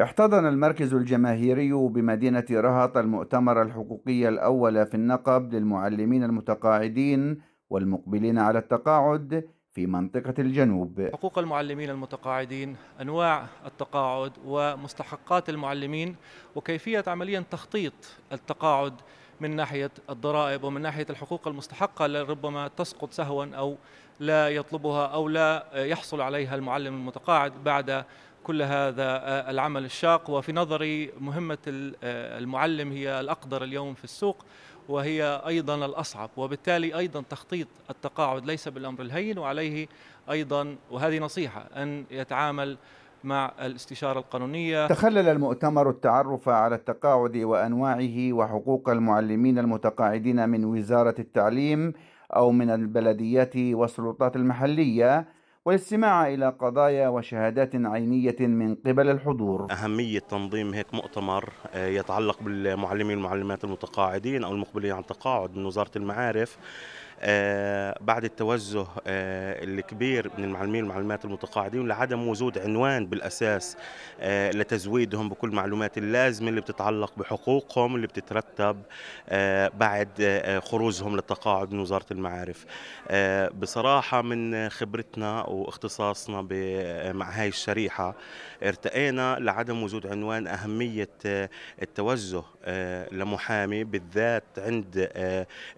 احتضن المركز الجماهيري بمدينة رهط المؤتمر الحقوقي الأول في النقب للمعلمين المتقاعدين والمقبلين على التقاعد في منطقة الجنوب حقوق المعلمين المتقاعدين أنواع التقاعد ومستحقات المعلمين وكيفية عمليا تخطيط التقاعد من ناحية الضرائب ومن ناحية الحقوق المستحقة لربما تسقط سهوا أو لا يطلبها أو لا يحصل عليها المعلم المتقاعد بعد كل هذا آه، العمل الشاق وفي نظري مهمة آه، المعلم هي الأقدر اليوم في السوق وهي أيضا الأصعب وبالتالي أيضا تخطيط التقاعد ليس بالأمر الهين وعليه أيضا وهذه نصيحة أن يتعامل مع الاستشارة القانونية تخلل المؤتمر التعرف على التقاعد وأنواعه وحقوق المعلمين المتقاعدين من وزارة التعليم أو من البلديات والسلطات المحلية والاستماع إلى قضايا وشهادات عينية من قبل الحضور أهمية تنظيم هيك مؤتمر آه، يتعلق بالمعلمين والمعلمات المتقاعدين أو المقبلين عن تقاعد من وزارة المعارف آه، بعد التوجه آه، الكبير من المعلمين والمعلمات المتقاعدين لعدم وجود عنوان بالاساس آه، لتزويدهم بكل المعلومات اللازمه اللي بتتعلق بحقوقهم اللي بتترتب بعد خروجهم للتقاعد من وزاره المعارف بصراحه من خبرتنا واختصاصنا مع هاي الشريحه ارتئينا لعدم وجود عنوان اهميه التوجه لمحامي بالذات عند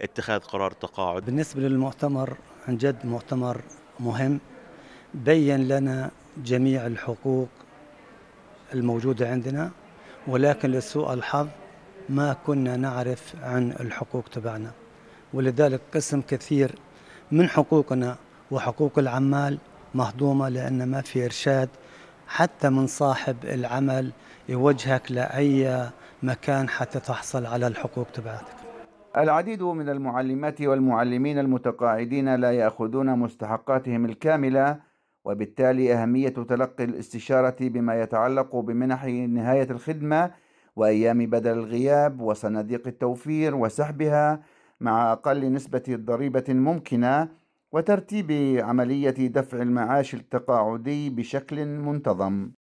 اتخاذ قرار التقاعد بالنسبة للمؤتمر عن جد مؤتمر مهم بين لنا جميع الحقوق الموجودة عندنا ولكن لسوء الحظ ما كنا نعرف عن الحقوق تبعنا ولذلك قسم كثير من حقوقنا وحقوق العمال مهضومة لأن ما في إرشاد حتى من صاحب العمل يوجهك لأي مكان حتى تحصل على الحقوق تبعتك العديد من المعلمات والمعلمين المتقاعدين لا يأخذون مستحقاتهم الكاملة وبالتالي أهمية تلقي الاستشارة بما يتعلق بمنح نهاية الخدمة وأيام بدل الغياب وصناديق التوفير وسحبها مع أقل نسبة ضريبة ممكنة وترتيب عملية دفع المعاش التقاعدي بشكل منتظم